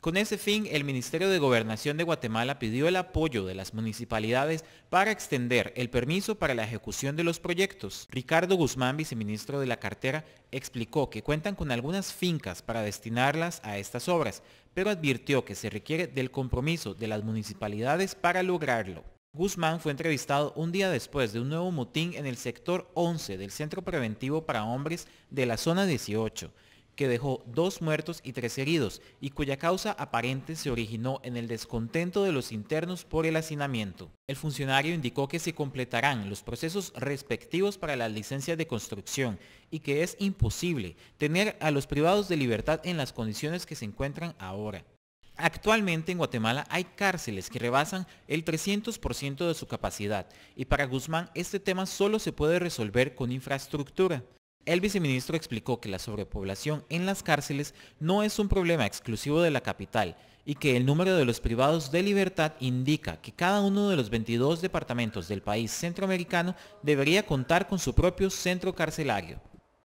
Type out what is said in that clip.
Con ese fin, el Ministerio de Gobernación de Guatemala pidió el apoyo de las municipalidades para extender el permiso para la ejecución de los proyectos. Ricardo Guzmán, viceministro de la cartera, explicó que cuentan con algunas fincas para destinarlas a estas obras, pero advirtió que se requiere del compromiso de las municipalidades para lograrlo. Guzmán fue entrevistado un día después de un nuevo motín en el sector 11 del Centro Preventivo para Hombres de la zona 18 que dejó dos muertos y tres heridos y cuya causa aparente se originó en el descontento de los internos por el hacinamiento. El funcionario indicó que se completarán los procesos respectivos para las licencias de construcción y que es imposible tener a los privados de libertad en las condiciones que se encuentran ahora. Actualmente en Guatemala hay cárceles que rebasan el 300% de su capacidad y para Guzmán este tema solo se puede resolver con infraestructura. El viceministro explicó que la sobrepoblación en las cárceles no es un problema exclusivo de la capital y que el número de los privados de libertad indica que cada uno de los 22 departamentos del país centroamericano debería contar con su propio centro carcelario.